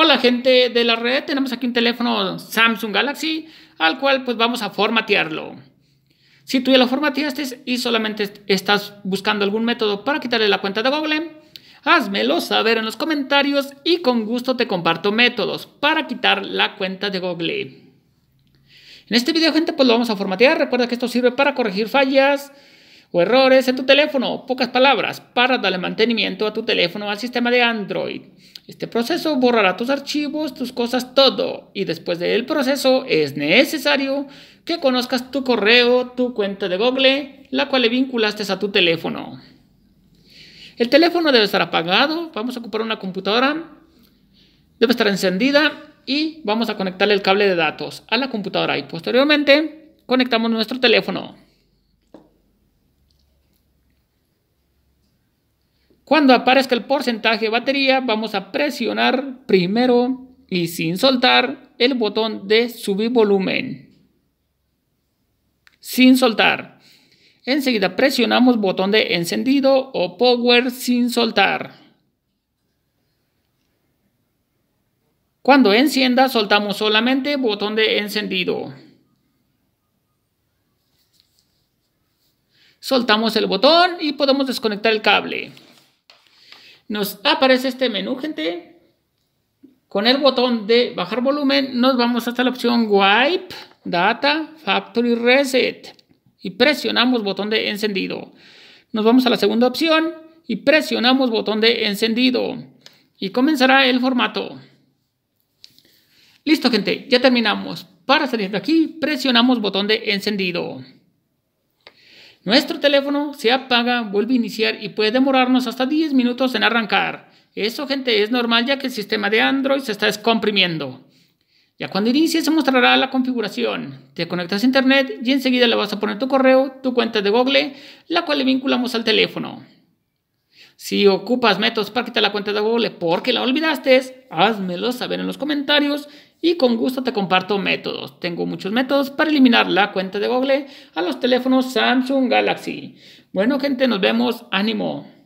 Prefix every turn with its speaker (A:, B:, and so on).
A: Hola gente de la red, tenemos aquí un teléfono Samsung Galaxy al cual pues vamos a formatearlo. Si tú ya lo formateaste y solamente estás buscando algún método para quitarle la cuenta de Google, házmelo saber en los comentarios y con gusto te comparto métodos para quitar la cuenta de Google. En este video gente pues lo vamos a formatear, recuerda que esto sirve para corregir fallas, o errores en tu teléfono. Pocas palabras, para darle mantenimiento a tu teléfono al sistema de Android. Este proceso borrará tus archivos, tus cosas, todo. Y después del proceso es necesario que conozcas tu correo, tu cuenta de Google, la cual le vinculaste a tu teléfono. El teléfono debe estar apagado. Vamos a ocupar una computadora. Debe estar encendida y vamos a conectarle el cable de datos a la computadora y posteriormente conectamos nuestro teléfono. Cuando aparezca el porcentaje de batería, vamos a presionar primero y sin soltar el botón de subir volumen. Sin soltar. Enseguida presionamos botón de encendido o power sin soltar. Cuando encienda, soltamos solamente botón de encendido. Soltamos el botón y podemos desconectar el cable nos aparece este menú, gente. Con el botón de bajar volumen, nos vamos hasta la opción Wipe, Data, Factory Reset. Y presionamos botón de encendido. Nos vamos a la segunda opción y presionamos botón de encendido. Y comenzará el formato. Listo, gente, ya terminamos. Para salir de aquí, presionamos botón de encendido. Nuestro teléfono se apaga, vuelve a iniciar y puede demorarnos hasta 10 minutos en arrancar. Eso, gente, es normal ya que el sistema de Android se está descomprimiendo. Ya cuando inicie se mostrará la configuración. Te conectas a internet y enseguida le vas a poner tu correo, tu cuenta de Google, la cual le vinculamos al teléfono. Si ocupas métodos para quitar la cuenta de Google porque la olvidaste, házmelo saber en los comentarios y con gusto te comparto métodos. Tengo muchos métodos para eliminar la cuenta de Google a los teléfonos Samsung Galaxy. Bueno gente, nos vemos. Ánimo.